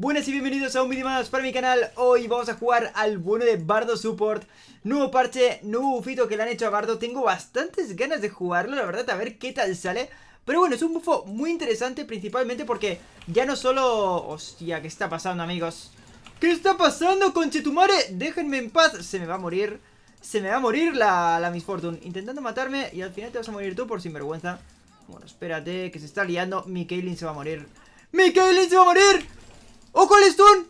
Buenas y bienvenidos a un vídeo más para mi canal Hoy vamos a jugar al bueno de Bardo Support Nuevo parche, nuevo bufito que le han hecho a Bardo Tengo bastantes ganas de jugarlo, la verdad, a ver qué tal sale Pero bueno, es un bufo muy interesante principalmente porque ya no solo... Hostia, ¿qué está pasando, amigos? ¿Qué está pasando, conchetumare? Déjenme en paz, se me va a morir Se me va a morir la, la Miss Fortune Intentando matarme y al final te vas a morir tú por sinvergüenza Bueno, espérate, que se está liando Mi Kaylin se va a morir ¡Mi Kaylin se va a morir! ¡Oh, Colestón!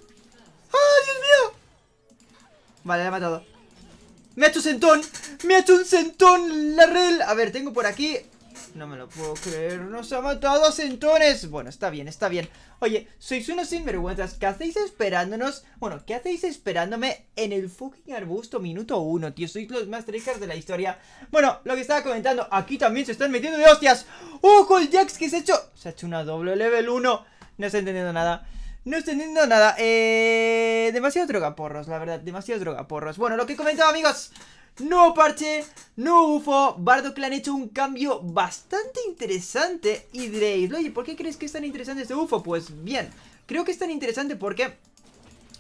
¡Ah, Dios mío! Vale, la he matado ¡Me ha hecho sentón! ¡Me ha hecho un sentón! La rel... A ver, tengo por aquí... No me lo puedo creer, nos ha matado a sentones! Bueno, está bien, está bien Oye, sois unos sinvergüenzas, ¿qué hacéis esperándonos? Bueno, ¿qué hacéis esperándome en el fucking arbusto minuto uno, tío? Sois los más trickers de la historia Bueno, lo que estaba comentando, aquí también se están metiendo de hostias ¡Oh, Jax, que se ha hecho! Se ha hecho una doble level uno No se ha entendido nada no estoy entendiendo nada. Eh, demasiado porros, la verdad. Demasiado porros Bueno, lo que he comentado, amigos. no parche, no UFO. Bardo que le han hecho un cambio bastante interesante. Y diréis, oye, ¿por qué crees que es tan interesante este UFO? Pues bien, creo que es tan interesante porque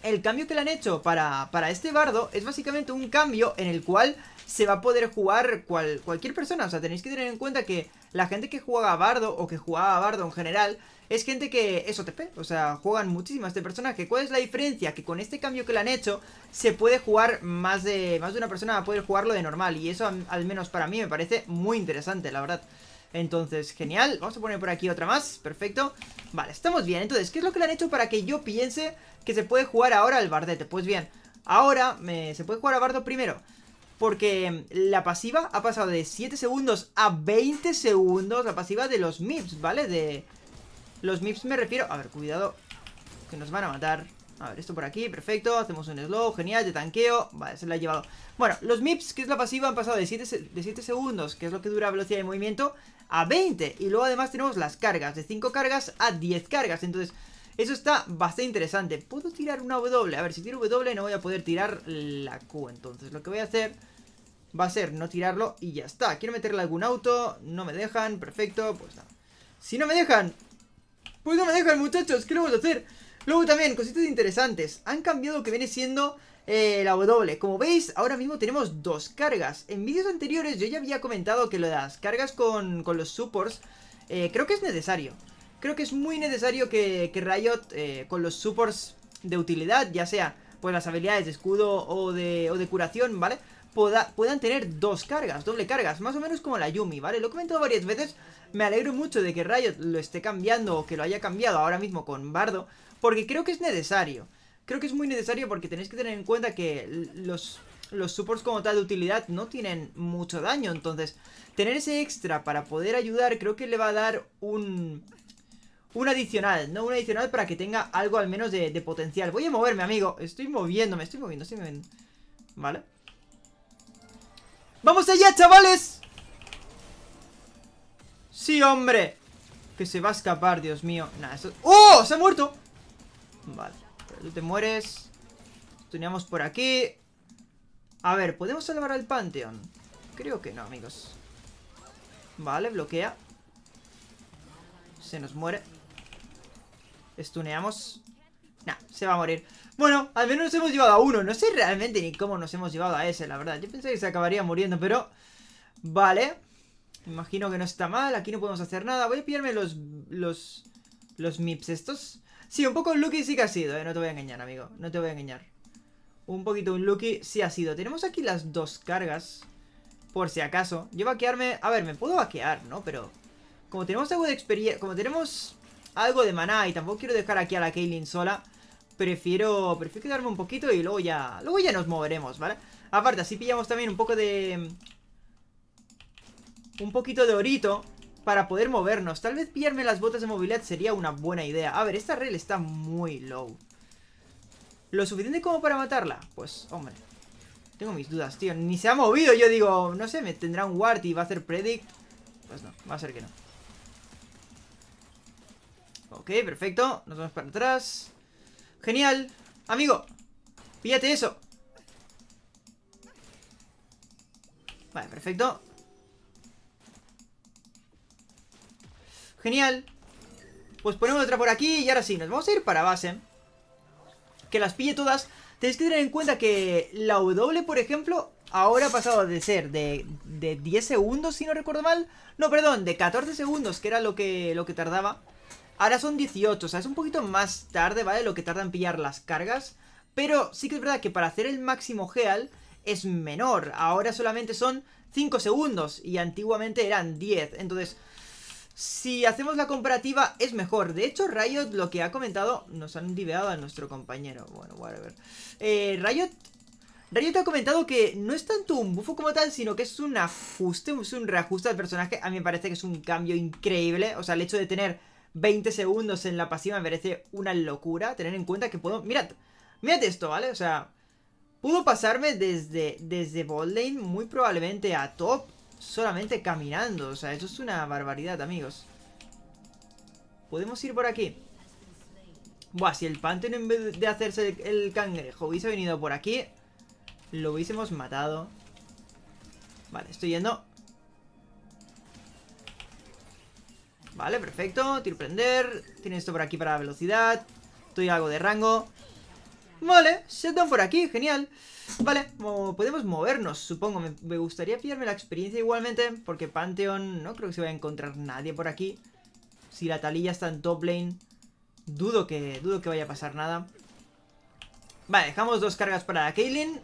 el cambio que le han hecho para, para, este bardo es básicamente un cambio en el cual se va a poder jugar cual, cualquier persona. O sea, tenéis que tener en cuenta que la gente que juega a bardo o que jugaba a bardo en general es gente que es OTP, o sea, juegan muchísimas de este personas personaje. ¿Cuál es la diferencia? Que con este cambio que le han hecho, se puede jugar más de, más de una persona a poder jugarlo de normal. Y eso, al menos para mí, me parece muy interesante, la verdad. Entonces, genial, vamos a poner por aquí otra más, perfecto Vale, estamos bien, entonces, ¿qué es lo que le han hecho para que yo piense que se puede jugar ahora al Bardete? Pues bien, ahora se puede jugar a Bardo primero porque la pasiva ha pasado de 7 segundos a 20 segundos, la pasiva de los MIPS, ¿vale? De, los MIPS me refiero... A ver, cuidado, que nos van a matar. A ver, esto por aquí, perfecto. Hacemos un slow, genial, de tanqueo. Vale, se lo he llevado. Bueno, los MIPS, que es la pasiva, han pasado de 7, de 7 segundos, que es lo que dura velocidad de movimiento, a 20. Y luego además tenemos las cargas, de 5 cargas a 10 cargas. Entonces, eso está bastante interesante. ¿Puedo tirar una W? A ver, si tiro W no voy a poder tirar la Q. Entonces, lo que voy a hacer va a ser no tirarlo y ya está. Quiero meterle algún auto, no me dejan, perfecto, pues nada. Si no me dejan, pues no me dejan, muchachos, ¿qué vamos a hacer? Luego también, cositas interesantes. Han cambiado lo que viene siendo eh, la W. Como veis, ahora mismo tenemos dos cargas. En vídeos anteriores yo ya había comentado que lo de las cargas con, con los supports eh, creo que es necesario. Creo que es muy necesario que, Riot eh, con los supports de utilidad, ya sea pues las habilidades de escudo o de, o de curación, ¿vale? puedan tener dos cargas, doble cargas, más o menos como la Yumi, ¿vale? Lo he comentado varias veces, me alegro mucho de que Riot lo esté cambiando o que lo haya cambiado ahora mismo con Bardo, porque creo que es necesario. Creo que es muy necesario porque tenéis que tener en cuenta que los, los supports como tal de utilidad no tienen mucho daño, entonces tener ese extra para poder ayudar creo que le va a dar un... Un adicional, ¿no? Un adicional para que tenga algo al menos de, potencial Voy a moverme, amigo Estoy moviéndome, estoy moviendo, estoy moviendo Vale ¡Vamos allá, chavales! ¡Sí, hombre! Que se va a escapar, Dios mío nada ¡Oh! ¡Se ha muerto! Vale, tú te mueres Tuneamos por aquí A ver, ¿podemos salvar al panteón? Creo que no, amigos Vale, bloquea Se nos muere Estuneamos Nah, se va a morir bueno, al menos nos hemos llevado a uno. No sé realmente ni cómo nos hemos llevado a ese, la verdad. Yo pensé que se acabaría muriendo, pero... Vale. Imagino que no está mal. Aquí no podemos hacer nada. Voy a pillarme los... Los... Los mips estos. Sí, un poco un lucky sí que ha sido, eh. No te voy a engañar, amigo. No te voy a engañar. Un poquito un lucky sí ha sido. Tenemos aquí las dos cargas. Por si acaso. Yo vaquearme... A ver, me puedo vaquear, ¿no? Pero... Como tenemos algo de experiencia... Como tenemos algo de maná y tampoco quiero dejar aquí a la Kaylin sola prefiero, prefiero quedarme un poquito y luego ya, luego ya nos moveremos, ¿vale? Aparte, así pillamos también un poco de... Mm, un poquito de orito para poder movernos. Tal vez pillarme las botas de movilidad sería una buena idea. A ver, esta rel está muy low. ¿Lo suficiente como para matarla? Pues, hombre. Tengo mis dudas, tío. Ni se ha movido. Yo digo, no sé, me tendrá un ward y va a hacer predict. Pues no, va a ser que no. Ok, perfecto. Nos vamos para atrás. Genial. Amigo, píllate eso. Vale, perfecto. Genial. Pues ponemos otra por aquí y ahora sí, nos vamos a ir para base. Que las pille todas. Tenéis que tener en cuenta que la W, por ejemplo, ahora ha pasado de ser de, de 10 segundos, si no recuerdo mal. No, perdón, de 14 segundos, que era lo que, lo que tardaba Ahora son 18, o sea, es un poquito más tarde, ¿vale? Lo que tarda en pillar las cargas. Pero sí que es verdad que para hacer el máximo Heal es menor. Ahora solamente son 5 segundos y antiguamente eran 10. Entonces, si hacemos la comparativa es mejor. De hecho, Riot lo que ha comentado, nos han diveado a nuestro compañero. Bueno, whatever. Eh, Riot... Riot ha comentado que no es tanto un bufo como tal, sino que es un ajuste, es un reajuste al personaje. A mí me parece que es un cambio increíble. O sea, el hecho de tener 20 segundos en la pasiva me parece una locura. Tener en cuenta que puedo... Mirad, mirad esto, ¿vale? O sea, pudo pasarme desde, desde bot lane muy probablemente a top solamente caminando. O sea, eso es una barbaridad, amigos. Podemos ir por aquí. Buah, si el Pantheon en vez de hacerse el, el cangrejo hubiese venido por aquí, lo hubiésemos matado. Vale, estoy yendo Vale, perfecto. Tiro prender. Tiene esto por aquí para la velocidad. Estoy algo de rango. Vale, shutdown por aquí, genial. Vale, podemos movernos, supongo. Me, gustaría pillarme la experiencia igualmente, porque Pantheon no creo que se vaya a encontrar nadie por aquí. Si la talilla está en top lane, dudo que, dudo que vaya a pasar nada. Vale, dejamos dos cargas para Kaylin.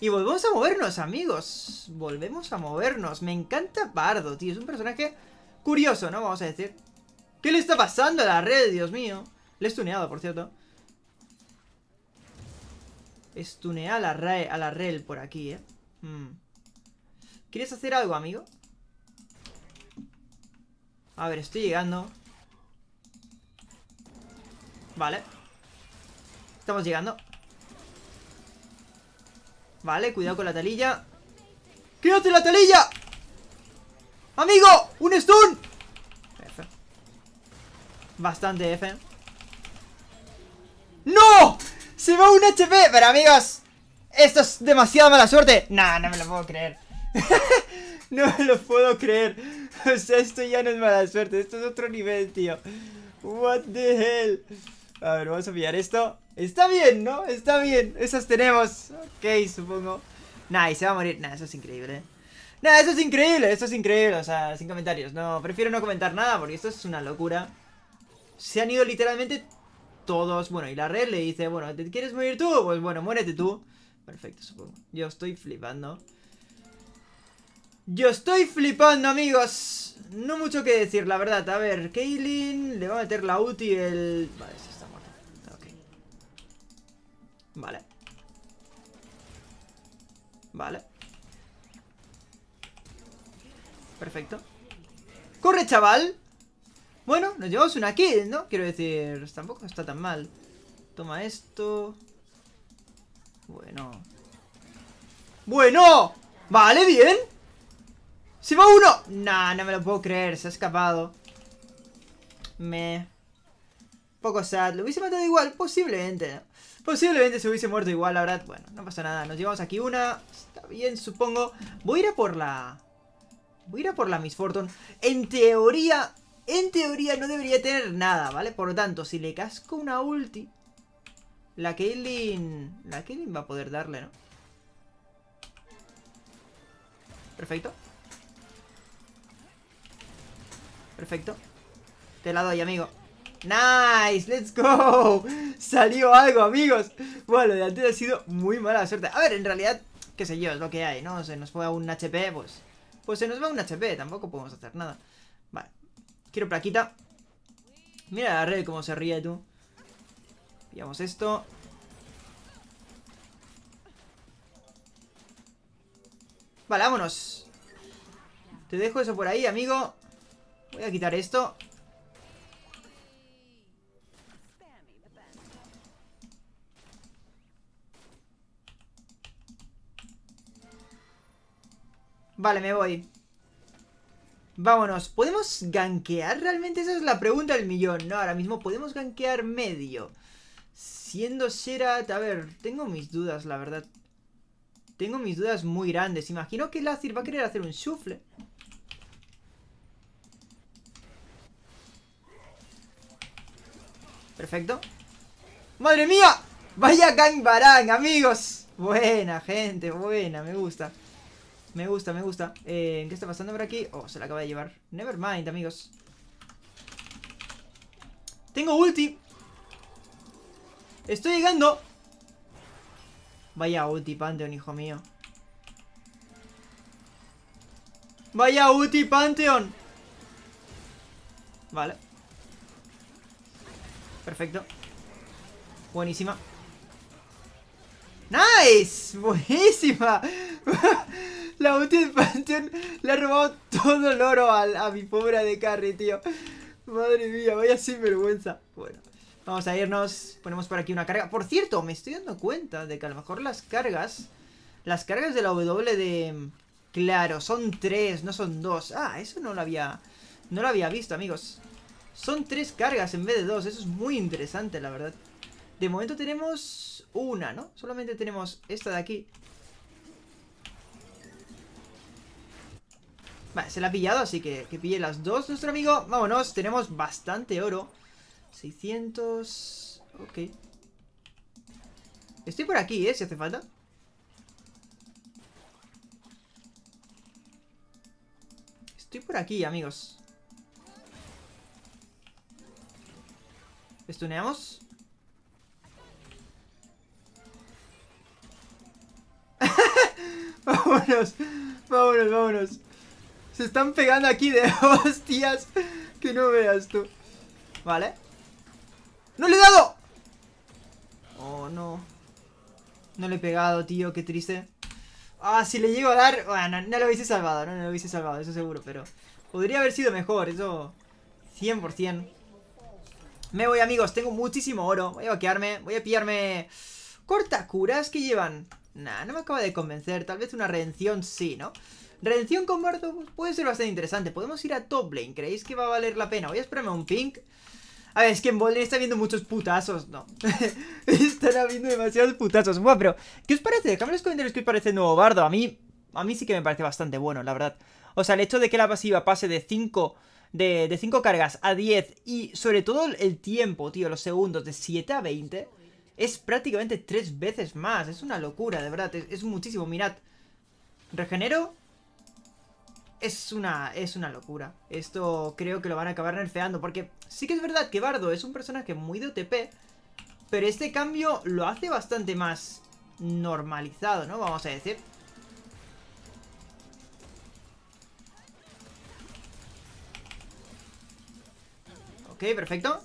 Y volvemos a movernos, amigos. Volvemos a movernos. Me encanta Pardo, tío. Es un personaje Curioso, ¿no? Vamos a decir. ¿Qué le está pasando a la red, Dios mío? Le he stuneado, por cierto. Estunea a la, red, a la rel por aquí, ¿eh? Mm. ¿Quieres hacer algo, amigo? A ver, estoy llegando. Vale. Estamos llegando. Vale, cuidado con la talilla. ¡Quédate la talilla! ¡Amigo! ¡Un stun! Bastante F. ¡No! ¡Se va un HP! Pero amigos, esto es demasiada mala suerte. Nah, no me lo puedo creer. no me lo puedo creer. O sea, esto ya no es mala suerte. Esto es otro nivel, tío. What the hell. A ver, vamos a pillar esto. Está bien, ¿no? Está bien. Esas tenemos. Ok, supongo. Nah, y se va a morir. Nah, eso es increíble, eh. Nada, eso es increíble, esto es increíble, o sea, sin comentarios. No, prefiero no comentar nada porque esto es una locura. Se han ido literalmente todos. Bueno, y la red le dice, bueno, ¿te quieres morir tú? Pues bueno, muérete tú. Perfecto, supongo. Yo estoy flipando. Yo estoy flipando, amigos. No mucho que decir, la verdad. A ver, Kaylin le va a meter la ulti el... Vale, se está muerto. Vale. Vale. Perfecto. ¡Corre, chaval! Bueno, nos llevamos una kill, ¿no? Quiero decir, tampoco está tan mal. Toma esto. Bueno. ¡Bueno! Vale, bien. ¡Se va uno! Nah, no me lo puedo creer. Se ha escapado. Me... Poco sad. ¿Lo hubiese matado igual? Posiblemente. Posiblemente se hubiese muerto igual, la verdad. Bueno, no pasa nada. Nos llevamos aquí una. Está bien, supongo. Voy a ir a por la... Voy a ir a por la Miss Fortune. En teoría, en teoría no debería tener nada, ¿vale? Por lo tanto, si le casco una ulti, la Caitlyn... La Kaylin va a poder darle, ¿no? Perfecto. Perfecto. Te la doy, amigo. ¡Nice! ¡Let's go! Salió algo, amigos. Bueno, de antes ha sido muy mala suerte. A ver, en realidad, qué sé yo, es lo que hay, ¿no? Se nos fue a un HP, pues... Pues se nos va un HP, tampoco podemos hacer nada. Vale. Quiero plaquita. Mira la red cómo se ríe tú. Pillamos esto. Vale, vámonos. Te dejo eso por ahí, amigo. Voy a quitar esto. Vale, me voy. Vámonos, ¿podemos gankear realmente? Esa es la pregunta del millón, ¿no? Ahora mismo, ¿podemos gankear medio? Siendo Sherat, a ver, tengo mis dudas, la verdad. Tengo mis dudas muy grandes. Imagino que Lazir va a querer hacer un shuffle. Perfecto. ¡Madre mía! ¡Vaya Gangbarang, amigos! Buena, gente, buena, me gusta. Me gusta, me gusta. Eh, ¿Qué está pasando por aquí? Oh, se la acaba de llevar. Never mind, amigos. Tengo ulti. Estoy llegando. Vaya ulti, Pantheon, hijo mío. Vaya ulti, Pantheon. Vale. Perfecto. Buenísima. ¡Nice! Buenísima. La última le ha robado todo el oro a, mi pobre de carry, tío. Madre mía, vaya sin vergüenza Bueno, vamos a irnos. Ponemos por aquí una carga. Por cierto, me estoy dando cuenta de que a lo mejor las cargas... Las cargas de la W de... Claro, son tres, no son dos. Ah, eso no lo había... No lo había visto, amigos. Son tres cargas en vez de dos. Eso es muy interesante, la verdad. De momento tenemos una, ¿no? Solamente tenemos esta de aquí. Vale, se la ha pillado, así que que pille las dos nuestro amigo. Vámonos, tenemos bastante oro. 600... Ok. Estoy por aquí, ¿eh? Si hace falta. Estoy por aquí, amigos. ¿Estuneamos? vámonos, vámonos, vámonos. Se están pegando aquí de hostias Que no veas tú Vale ¡No le he dado! Oh, no No le he pegado, tío, qué triste Ah, si le llego a dar... Bueno, no lo hubiese salvado, no, lo hubiese salvado, eso seguro Pero podría haber sido mejor, eso... 100% Me voy, amigos, tengo muchísimo oro Voy a vaquearme, voy a pillarme... Cortacuras que llevan... Nah, no me acaba de convencer Tal vez una redención sí, ¿no? Redención con Bardo puede ser bastante interesante. Podemos ir a top lane. ¿Creéis que va a valer la pena? Voy a esperarme un pink. A ver, es que en Boldrin está viendo muchos putazos, ¿no? Están habiendo demasiados putazos. Bueno, pero, ¿qué os parece? Dejadme en los comentarios qué os parece nuevo bardo. A mí, a mí sí que me parece bastante bueno, la verdad. O sea, el hecho de que la pasiva pase de 5... De, 5 cargas a 10 y sobre todo el tiempo, tío, los segundos de 7 a 20 es prácticamente 3 veces más. Es una locura, de verdad, es muchísimo. Mirad, regenero es una, es una locura. Esto creo que lo van a acabar nerfeando, porque sí que es verdad que Bardo es un personaje muy de OTP, pero este cambio lo hace bastante más normalizado, ¿no? Vamos a decir. Ok, perfecto.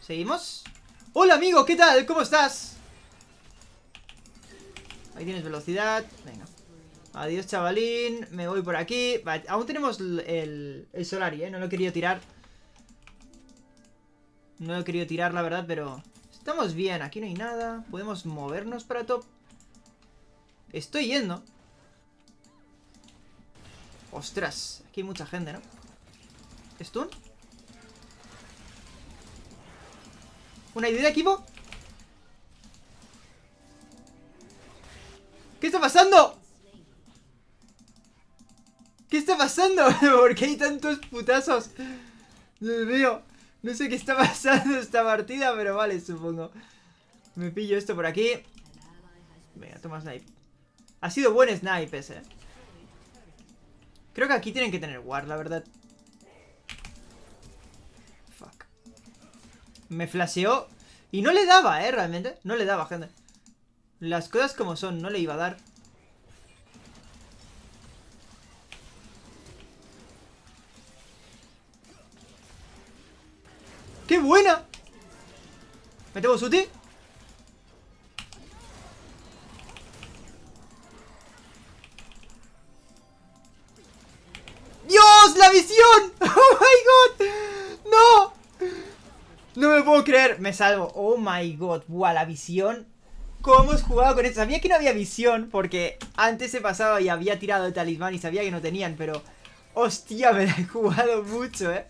Seguimos. Hola, amigo, ¿qué tal? ¿Cómo estás? Ahí tienes velocidad. Venga. Adiós, chavalín. Me voy por aquí. aún tenemos el, el Solari, ¿eh? No lo he querido tirar. No lo he querido tirar, la verdad, pero... Estamos bien, aquí no hay nada. Podemos movernos para top. Estoy yendo. Ostras, aquí hay mucha gente, ¿no? ¿Stun? ¿Una idea de equipo? ¿Qué está pasando? ¿Qué está pasando? ¿Por qué hay tantos putazos? Dios mío. No sé qué está pasando esta partida, pero vale, supongo. Me pillo esto por aquí. Venga, toma snipe. Ha sido buen snipe ese. Creo que aquí tienen que tener guard, la verdad. Fuck. Me flasheó. Y no le daba, eh, realmente. No le daba, gente. Las cosas como son, no le iba a dar. ¡Qué buena! ¿Metemos ulti? ¡Dios! ¡La visión! ¡Oh my god! ¡No! No me puedo creer, me salvo Oh my god, buah, la visión ¿Cómo has jugado con esto? Sabía que no había visión Porque antes he pasado y había tirado el talismán Y sabía que no tenían, pero Hostia, me la he jugado mucho, eh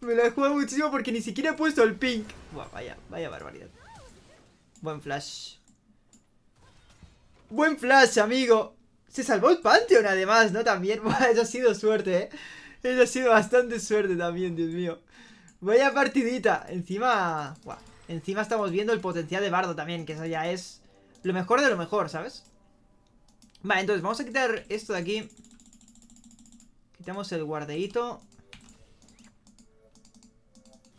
me la he jugado muchísimo porque ni siquiera he puesto el pink. vaya, vaya barbaridad. Buen flash. Buen flash, amigo. Se salvó el Pantheon, además, ¿no? También. Buah, eso ha sido suerte, ¿eh? Eso ha sido bastante suerte también, Dios mío. Vaya partidita. Encima... Buah. Encima estamos viendo el potencial de Bardo también, que eso ya es lo mejor de lo mejor, ¿sabes? Vale, entonces vamos a quitar esto de aquí. Quitamos el guardeíto.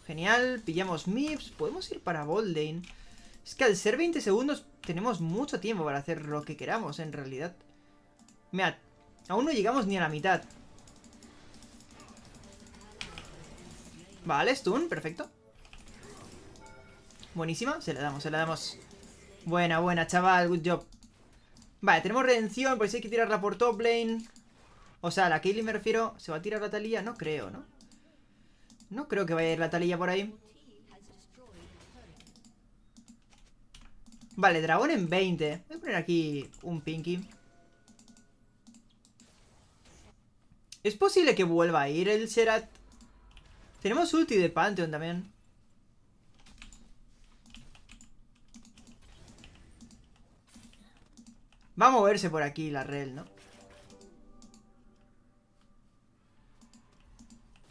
Genial, pillamos MIPS. Podemos ir para Boldane. Es que al ser 20 segundos tenemos mucho tiempo para hacer lo que queramos, en realidad. Mira, aún no llegamos ni a la mitad. Vale, stun, perfecto. Buenísima, se la damos, se la damos. Buena, buena, chaval, good job. Vale, tenemos redención, pues hay que tirarla por top lane. O sea, la Kaylee me refiero. ¿Se va a tirar la Talía? No creo, ¿no? No creo que vaya a ir la talilla por ahí. Vale, dragón en 20. Voy a poner aquí un Pinky. Es posible que vuelva a ir el Serat. Tenemos ulti de Pantheon también. Va a moverse por aquí la rel, ¿no?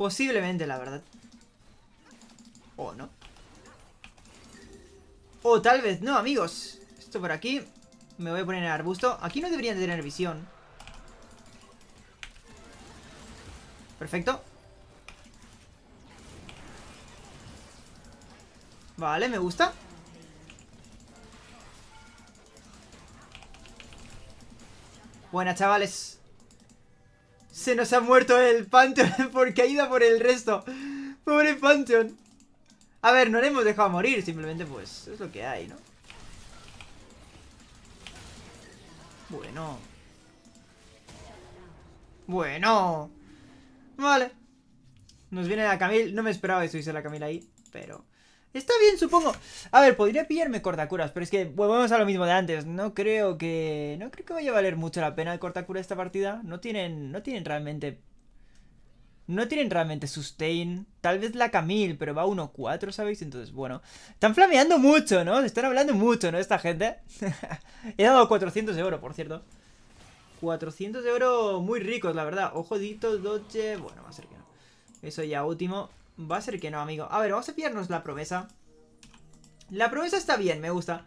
Posiblemente, la verdad. O no. O tal vez no, amigos. Esto por aquí. Me voy a poner en el arbusto. Aquí no deberían tener visión. Perfecto. Vale, me gusta. Buenas, chavales. Se nos ha muerto el Pantheon por caída por el resto. Pobre Pantheon. A ver, no le hemos dejado morir, simplemente pues es lo que hay, ¿no? Bueno. Bueno. Vale. Nos viene la Camille No me esperaba que estuviese la Camille ahí, pero... Está bien, supongo. A ver, podría pillarme cortacuras, pero es que volvemos a lo mismo de antes. No creo que. No creo que vaya a valer mucho la pena el cortacura esta partida. No tienen. No tienen realmente. No tienen realmente sustain. Tal vez la Camille, pero va 1-4, ¿sabéis? Entonces, bueno. Están flameando mucho, ¿no? están hablando mucho, ¿no? Esta gente. He dado 400 de oro, por cierto. 400 de oro muy ricos, la verdad. Ojo, Dito, Doche Bueno, va a ser que no. Eso ya último. Va a ser que no, amigo. A ver, vamos a pillarnos la promesa. La promesa está bien, me gusta.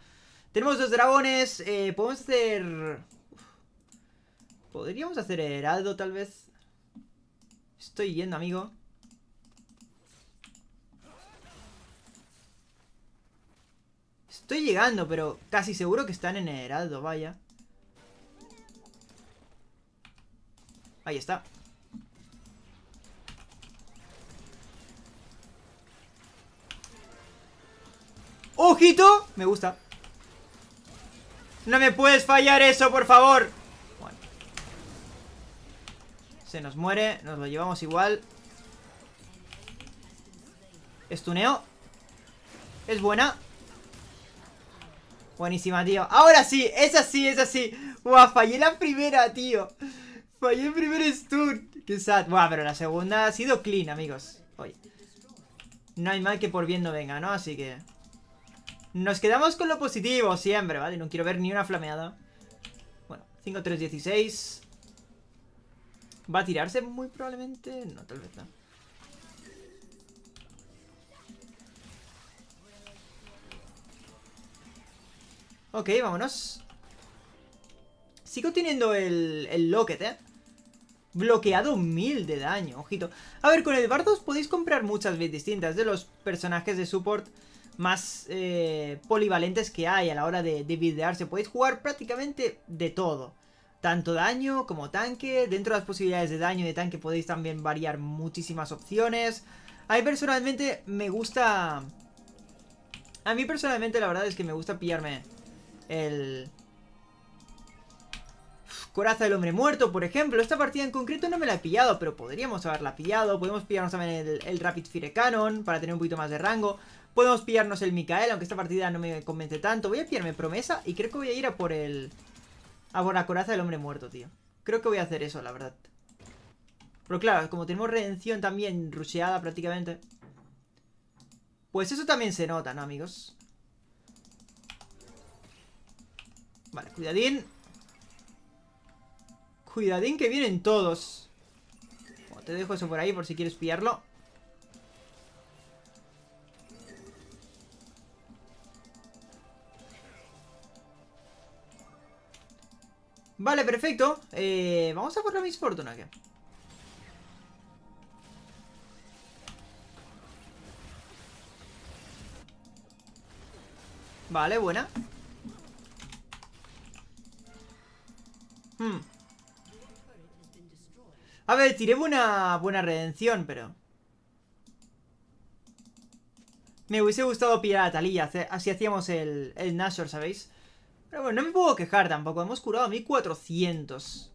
Tenemos dos dragones. Eh, podemos hacer... Podríamos hacer heraldo, tal vez. Estoy yendo, amigo. Estoy llegando, pero casi seguro que están en heraldo, vaya. Ahí está. ¡Ojito! Me gusta. No me puedes fallar eso, por favor. Bueno. Se nos muere. Nos lo llevamos igual. Estuneo. Es buena. Buenísima, tío. Ahora sí, es así, es así. Buah, fallé la primera, tío. Fallé el primer stun. Qué sad. Buah, pero la segunda ha sido clean, amigos. Oye. No hay mal que por bien no venga, ¿no? Así que... Nos quedamos con lo positivo siempre, ¿vale? No quiero ver ni una flameada. Bueno, 5, 3, 16. ¿Va a tirarse muy probablemente? No, tal vez no. Ok, vámonos. Sigo teniendo el, el locket, ¿eh? Bloqueado mil de daño, ojito. A ver, con el bardos podéis comprar muchas bits distintas de los personajes de support más eh, polivalentes que hay a la hora de, de videarse. Podéis jugar prácticamente de todo. Tanto daño como tanque. Dentro de las posibilidades de daño y de tanque podéis también variar muchísimas opciones. A mí personalmente me gusta... A mí personalmente la verdad es que me gusta pillarme el, Coraza del Hombre Muerto, por ejemplo. Esta partida en concreto no me la he pillado, pero podríamos haberla pillado. Podemos pillarnos también el, Rapid Fire Cannon para tener un poquito más de rango. Podemos pillarnos el Micael, aunque esta partida no me convence tanto. Voy a pillarme Promesa y creo que voy a ir a por el... A por la Coraza del Hombre Muerto, tío. Creo que voy a hacer eso, la verdad. Pero claro, como tenemos redención también rusheada prácticamente... Pues eso también se nota, ¿no, amigos? Vale, cuidadín Cuidadín que vienen todos. te dejo eso por ahí por si quieres pillarlo. Vale, perfecto. Eh, vamos a por la Miss Fortuna Vale, buena. Hmm. A ver, tiré buena, buena redención, pero... Me hubiese gustado pillar a talilla así hacíamos el, el Nashor, ¿sabéis? Pero bueno, no me puedo quejar tampoco, hemos curado a 1400.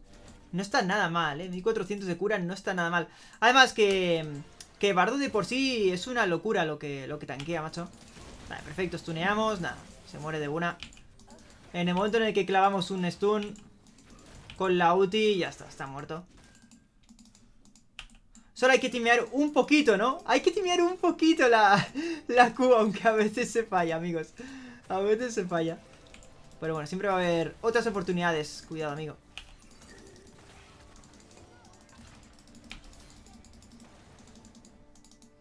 No está nada mal, ¿eh? 1400 de cura no está nada mal. Además que... Que Bardo de por sí es una locura lo que, lo que tanquea, macho. Vale, perfecto, stuneamos. Nada, se muere de una. En el momento en el que clavamos un stun con la ulti, ya está, está muerto. Solo hay que timear un poquito, ¿no? Hay que timear un poquito la, la Q, aunque a veces se falla, amigos. A veces se falla. Pero bueno, siempre va a haber otras oportunidades. Cuidado, amigo.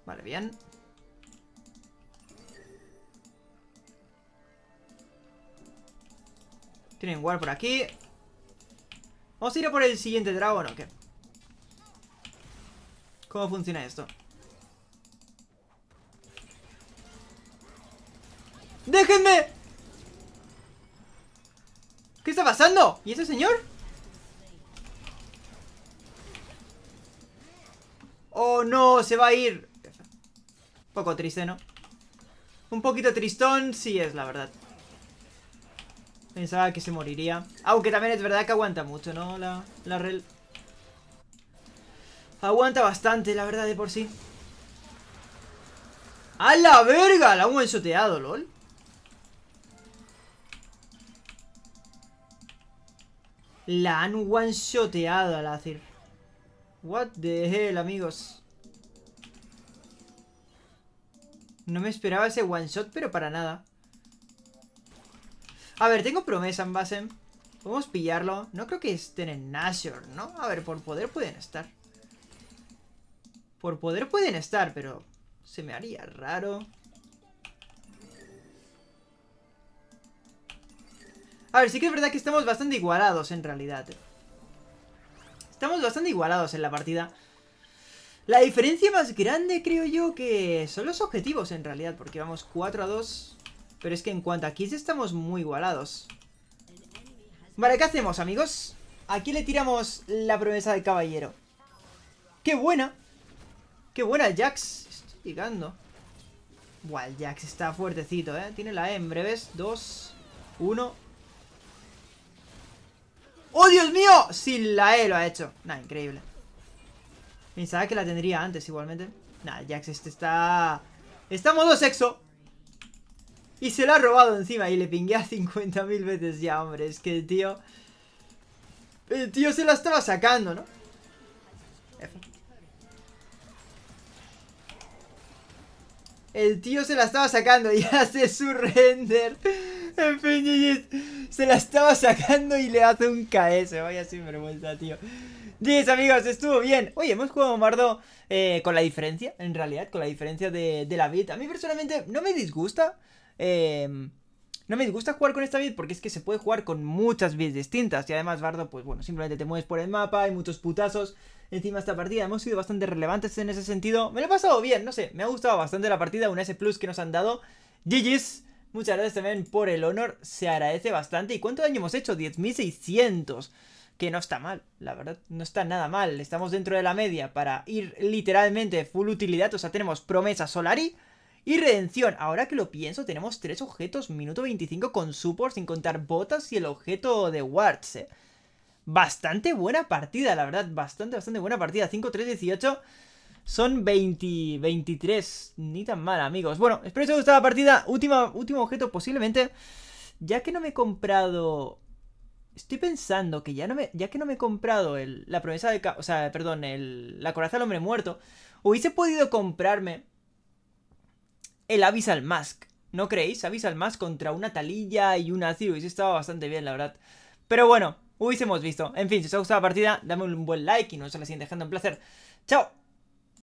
Vale, bien. Tienen guard por aquí. Vamos a ir a por el siguiente dragón, ¿o cómo funciona esto. ¡Déjenme! ¿Qué está pasando? ¿Y ese señor? ¡Oh, no! Se va a ir. Un poco triste, ¿no? Un poquito tristón, sí es, la verdad. Pensaba que se moriría. Aunque también es verdad que aguanta mucho, ¿no? La, la, Aguanta bastante, la verdad, de por sí. ¡A la verga! La han one-shoteado, LOL. La han one-shoteado al hacer What the hell, amigos. No me esperaba ese one-shot, pero para nada. A ver, tengo promesa en base. Podemos pillarlo. No creo que estén en Nashor, ¿no? A ver, por poder pueden estar. Por poder pueden estar, pero se me haría raro. A ver, sí que es verdad que estamos bastante igualados en realidad. Estamos bastante igualados en la partida. La diferencia más grande creo yo que son los objetivos en realidad, porque vamos 4 a 2. Pero es que en cuanto a kills estamos muy igualados. Vale, ¿qué hacemos amigos? Aquí le tiramos la promesa del caballero. ¡Qué buena! ¡Qué buena, Jax! Estoy llegando. Buah, el Jax está fuertecito, ¿eh? Tiene la E en breves. Dos, uno... ¡Oh, Dios mío! Sin la E lo ha hecho. Nah, increíble. Pensaba que la tendría antes igualmente. Nah, Jax este está... Está modo sexo. Y se lo ha robado encima y le pinguea 50.000 veces ya, hombre. Es que el tío... El tío se la estaba sacando, ¿no? El tío se la estaba sacando y hace su render. En fin, se la estaba sacando y le hace un KS. Vaya sinvergüenza, tío. 10 amigos, estuvo bien. Oye, hemos jugado Mardo eh, con la diferencia, en realidad, con la diferencia de, la bit. A mí personalmente no me disgusta. Em, no me disgusta jugar con esta bit porque es que se puede jugar con muchas vidas distintas. Y además, Bardo, pues bueno, simplemente te mueves por el mapa, hay muchos putazos encima esta partida. Hemos sido bastante relevantes en ese sentido. Me lo he pasado bien, no sé. Me ha gustado bastante la partida, una S plus que nos han dado. GG's. Muchas gracias también por el honor. Se agradece bastante. ¿Y cuánto daño hemos hecho? 10.600. Que no está mal, la verdad. No está nada mal. Estamos dentro de la media para ir literalmente full utilidad. O sea, tenemos promesa Solari. Y redención, ahora que lo pienso, tenemos tres objetos, minuto 25 con support, sin contar botas y el objeto de wards, ¿eh? bastante buena partida, la verdad. Bastante, bastante buena partida. 5-3-18. Son 20, 23. Ni tan mal, amigos. Bueno, espero que os haya gustado la partida. Última, último objeto posiblemente. Ya que no me he comprado... Estoy pensando que ya no me, ya que no me he comprado la promesa de... O sea, perdón, el, la coraza del hombre muerto. Hubiese podido comprarme el Abyssal Mask. ¿No creéis? Abyssal Mask contra una talilla y una Y Hubiese estaba bastante bien, la verdad. Pero bueno, hubiésemos visto. En fin, si os ha gustado la partida, dame un buen like y nos vemos en la siguiente, Un placer. ¡Chao!